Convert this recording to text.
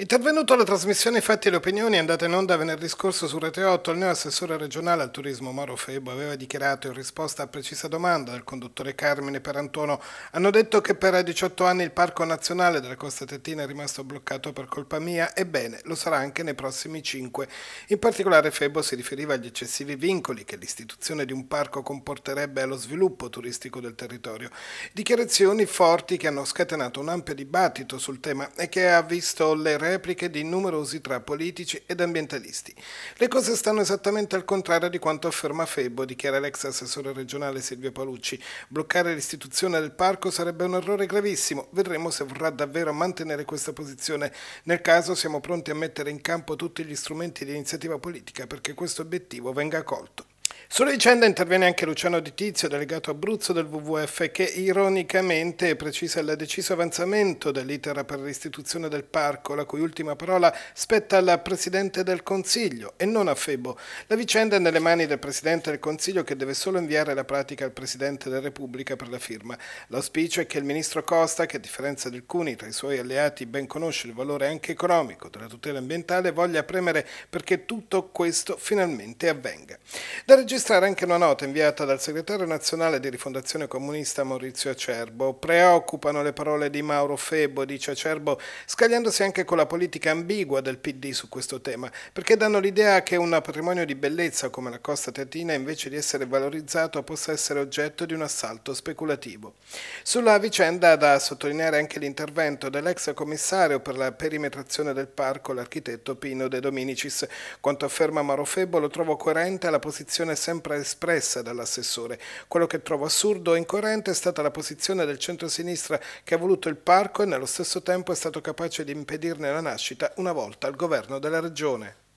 Intervenuto alla trasmissione Fatti e le opinioni andata in onda venerdì scorso su Rete 8, il neo assessore regionale al turismo Moro Febo aveva dichiarato in risposta a precisa domanda del conduttore Carmine Perantono hanno detto che per 18 anni il Parco Nazionale della Costa Tettina è rimasto bloccato per colpa mia, ebbene lo sarà anche nei prossimi 5. In particolare Febo si riferiva agli eccessivi vincoli che l'istituzione di un parco comporterebbe allo sviluppo turistico del territorio. Dichiarazioni forti che hanno scatenato un ampio dibattito sul tema e che ha visto le reazioni repliche di numerosi tra politici ed ambientalisti. Le cose stanno esattamente al contrario di quanto afferma Febbo, dichiara l'ex assessore regionale Silvio Palucci. Bloccare l'istituzione del parco sarebbe un errore gravissimo, vedremo se vorrà davvero mantenere questa posizione. Nel caso siamo pronti a mettere in campo tutti gli strumenti di iniziativa politica perché questo obiettivo venga colto. Sulla vicenda interviene anche Luciano Di Tizio, delegato Abruzzo del WWF, che ironicamente precisa il deciso avanzamento dell'iter per l'istituzione del parco, la cui ultima parola spetta al Presidente del Consiglio e non a Febo. La vicenda è nelle mani del Presidente del Consiglio che deve solo inviare la pratica al Presidente della Repubblica per la firma. L'auspicio è che il Ministro Costa, che a differenza di alcuni tra i suoi alleati ben conosce il valore anche economico della tutela ambientale, voglia premere perché tutto questo finalmente avvenga. Da registrare anche una nota inviata dal segretario nazionale di Rifondazione Comunista Maurizio Acerbo. Preoccupano le parole di Mauro Febo, dice Acerbo, scagliandosi anche con la politica ambigua del PD su questo tema, perché danno l'idea che un patrimonio di bellezza come la Costa Teatina, invece di essere valorizzato, possa essere oggetto di un assalto speculativo. Sulla vicenda da sottolineare anche l'intervento dell'ex commissario per la perimetrazione del parco, l'architetto Pino De Dominicis. Quanto afferma Mauro Febo lo trovo coerente alla posizione sempre sempre espressa dall'assessore. Quello che trovo assurdo e incoerente è stata la posizione del centro-sinistra che ha voluto il parco e nello stesso tempo è stato capace di impedirne la nascita una volta al governo della regione.